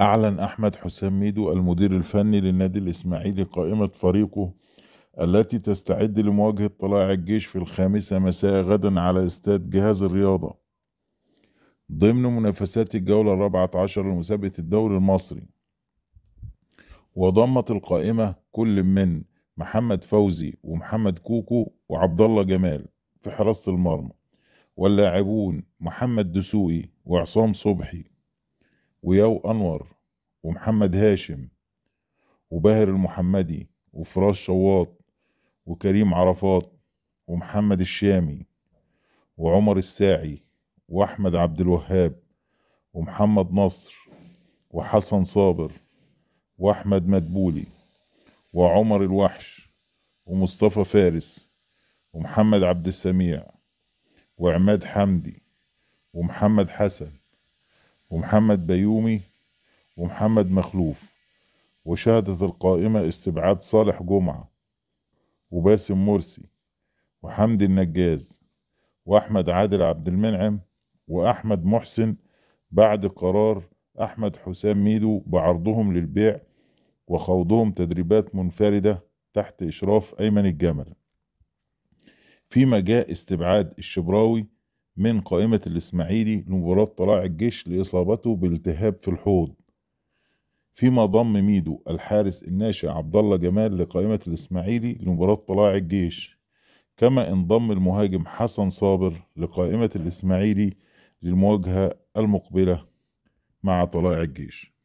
أعلن أحمد حسام ميدو المدير الفني للنادي الإسماعيلي قائمة فريقه التي تستعد لمواجهة طلائع الجيش في الخامسة مساء غدا على استاد جهاز الرياضة ضمن منافسات الجولة الرابعة عشر لمسابقة الدوري المصري وضمت القائمة كل من محمد فوزي ومحمد كوكو وعبد الله جمال في حراسة المرمى واللاعبون محمد دسوقي وعصام صبحي وياو أنور ومحمد هاشم وباهر المحمدي وفراس شواط وكريم عرفات ومحمد الشامي وعمر الساعي وأحمد عبد الوهاب ومحمد نصر وحسن صابر وأحمد مدبولي وعمر الوحش ومصطفى فارس ومحمد عبد السميع وعماد حمدي ومحمد حسن ومحمد بيومي ومحمد مخلوف وشهدت القائمة استبعاد صالح جمعة وباسم مرسي وحمد النجاز وأحمد عادل عبد المنعم وأحمد محسن بعد قرار أحمد حسام ميدو بعرضهم للبيع وخوضهم تدريبات منفردة تحت إشراف أيمن الجمل فيما جاء استبعاد الشبراوي من قائمة الإسماعيلي لمباراة طلاع الجيش لإصابته بالتهاب في الحوض فيما ضم ميدو الحارس الناشئ عبد الله جمال لقائمة الإسماعيلي لمباراة طلاع الجيش كما انضم المهاجم حسن صابر لقائمة الإسماعيلي للمواجهة المقبلة مع طلائع الجيش